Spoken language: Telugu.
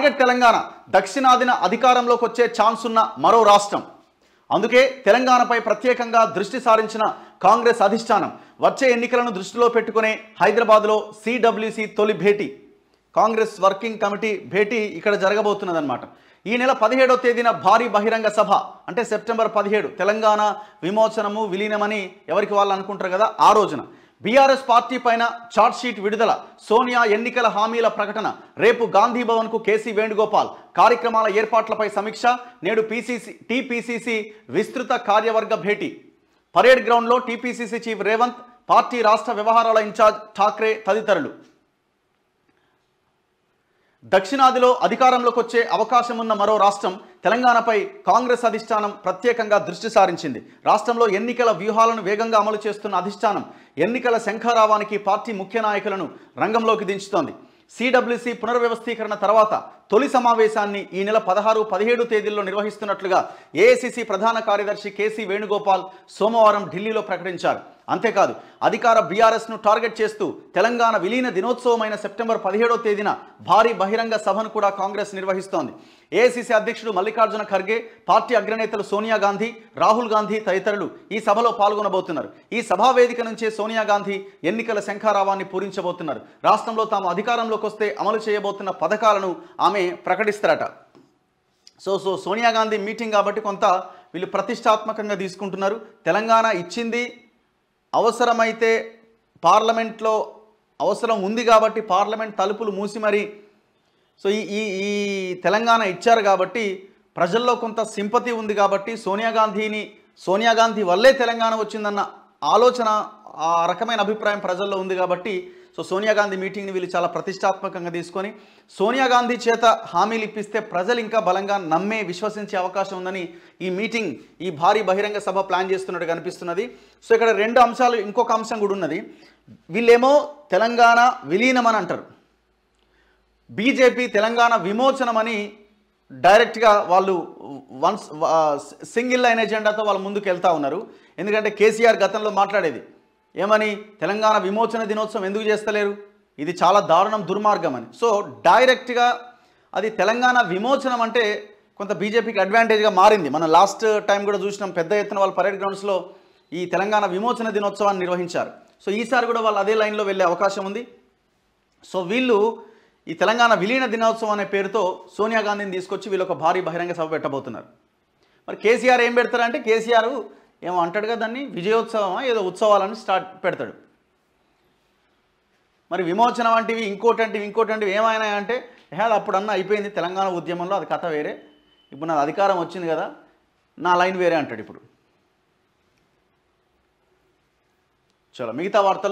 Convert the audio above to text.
టార్గెట్ తెలంగాణ దక్షిణాదిన అధికారంలోకి వచ్చే ఛాన్స్ ఉన్న మరో రాష్ట్రం అందుకే తెలంగాణపై ప్రత్యేకంగా దృష్టి సారించిన కాంగ్రెస్ అధిష్టానం వచ్చే ఎన్నికలను దృష్టిలో పెట్టుకునే హైదరాబాద్లో సిడబ్ల్యూసి తొలి భేటీ కాంగ్రెస్ వర్కింగ్ కమిటీ భేటీ ఇక్కడ జరగబోతున్నదన్నమాట ఈ నెల పదిహేడో తేదీన భారీ బహిరంగ సభ అంటే సెప్టెంబర్ పదిహేడు తెలంగాణ విమోచనము విలీనమని ఎవరికి వాళ్ళు అనుకుంటారు కదా ఆ రోజున బీఆర్ఎస్ పార్టీ పైన షీట్ విడుదల సోనియా ఎన్నికల హామీల ప్రకటన రేపు గాంధీ కు కేసీ వేణుగోపాల్ కార్యక్రమాల ఏర్పాట్లపై సమీక్ష నేడు పీసీసీ టిపిసిసి విస్తృత కార్యవర్గ భేటీ పరేడ్ గ్రౌండ్లో టీపీసీసీ చీఫ్ రేవంత్ పార్టీ రాష్ట్ర వ్యవహారాల ఇన్ఛార్జ్ ఠాక్రే తదితరులు దక్షిణాదిలో అధికారంలోకి వచ్చే అవకాశం ఉన్న మరో రాష్ట్రం తెలంగాణపై కాంగ్రెస్ అధిష్టానం ప్రత్యేకంగా దృష్టి సారించింది రాష్ట్రంలో ఎన్నికల వ్యూహాలను వేగంగా అమలు చేస్తున్న అధిష్టానం ఎన్నికల శంఖారావానికి పార్టీ ముఖ్య నాయకులను రంగంలోకి దించుతోంది సిడబ్ల్యూసి పునర్వ్యవస్థీకరణ తర్వాత తొలి సమావేశాన్ని ఈ నెల పదహారు పదిహేడు తేదీల్లో నిర్వహిస్తున్నట్లుగా ఏఐసిసి ప్రధాన కార్యదర్శి కేసీ వేణుగోపాల్ సోమవారం ఢిల్లీలో ప్రకటించారు అంతేకాదు అధికార బీఆర్ఎస్ను టార్గెట్ చేస్తూ తెలంగాణ విలీన దినోత్సవమైన సెప్టెంబర్ పదిహేడో తేదీన భారీ బహిరంగ సభను కూడా కాంగ్రెస్ నిర్వహిస్తోంది ఏఐసిసి అధ్యక్షుడు మల్లికార్జున ఖర్గే పార్టీ అగ్రనేతలు సోనియా గాంధీ రాహుల్ గాంధీ తదితరులు ఈ సభలో పాల్గొనబోతున్నారు ఈ సభా వేదిక నుంచే సోనియా గాంధీ ఎన్నికల శంఖారావాన్ని పూరించబోతున్నారు రాష్ట్రంలో తాము అధికారంలోకి వస్తే అమలు చేయబోతున్న పథకాలను ఆమె ప్రకటిస్తారట so so Sonia Gandhi meeting కాబట్టి కొంత వీళ్ళు ప్రతిష్టాత్మకంగా తీసుకుంటున్నారు తెలంగాణ ఇచ్చింది అవసరమైతే పార్లమెంట్లో అవసరం ఉంది కాబట్టి పార్లమెంట్ తలుపులు మూసి మరి సో ఈ ఈ తెలంగాణ ఇచ్చారు కాబట్టి ప్రజల్లో కొంత సింపతి ఉంది కాబట్టి సోనియా గాంధీని సోనియా గాంధీ వల్లే తెలంగాణ వచ్చిందన్న ఆలోచన ఆ రకమైన అభిప్రాయం ప్రజల్లో ఉంది కాబట్టి సో సోనియా గాంధీ మీటింగ్ని వీళ్ళు చాలా ప్రతిష్టాత్మకంగా తీసుకొని సోనియా గాంధీ చేత హామీలు ఇప్పిస్తే ప్రజలు ఇంకా బలంగా నమ్మే విశ్వసించే అవకాశం ఉందని ఈ మీటింగ్ ఈ భారీ బహిరంగ సభ ప్లాన్ చేస్తున్నట్టు కనిపిస్తున్నది సో ఇక్కడ రెండు అంశాలు ఇంకొక అంశం కూడా ఉన్నది వీళ్ళేమో తెలంగాణ విలీనం అని అంటారు బీజేపీ తెలంగాణ విమోచనమని డైరెక్ట్గా వాళ్ళు వన్స్ సింగిల్ లైన్ ఎజెండాతో వాళ్ళు ముందుకు వెళ్తూ ఉన్నారు ఎందుకంటే కేసీఆర్ గతంలో మాట్లాడేది ఏమని తెలంగాణ విమోచన దినోత్సవం ఎందుకు చేస్తలేరు ఇది చాలా దారుణం దుర్మార్గం అని సో డైరెక్ట్గా అది తెలంగాణ విమోచనం అంటే కొంత బీజేపీకి అడ్వాంటేజ్గా మారింది మనం లాస్ట్ టైం కూడా చూసినాం పెద్ద ఎత్తున వాళ్ళు పరేడ్ గ్రౌండ్స్లో ఈ తెలంగాణ విమోచన దినోత్సవాన్ని నిర్వహించారు సో ఈసారి కూడా వాళ్ళు అదే లైన్లో వెళ్ళే అవకాశం ఉంది సో వీళ్ళు ఈ తెలంగాణ విలీన దినోత్సవం అనే పేరుతో సోనియా గాంధీని తీసుకొచ్చి వీళ్ళు ఒక భారీ బహిరంగ సభ పెట్టబోతున్నారు మరి కేసీఆర్ ఏం పెడతారంటే కేసీఆర్ ఏమో అంటాడు కదా దాన్ని విజయోత్సవమా ఏదో ఉత్సవాలని స్టార్ట్ పెడతాడు మరి విమోచన వంటివి ఇంకోటి ఇంకోటంటివి ఇంకోటి ఏమైనా అంటే హేళ అప్పుడన్నా అయిపోయింది తెలంగాణ ఉద్యమంలో అది కథ వేరే ఇప్పుడు నా అధికారం వచ్చింది కదా నా లైన్ వేరే అంటాడు ఇప్పుడు చలో మిగతా వార్తలు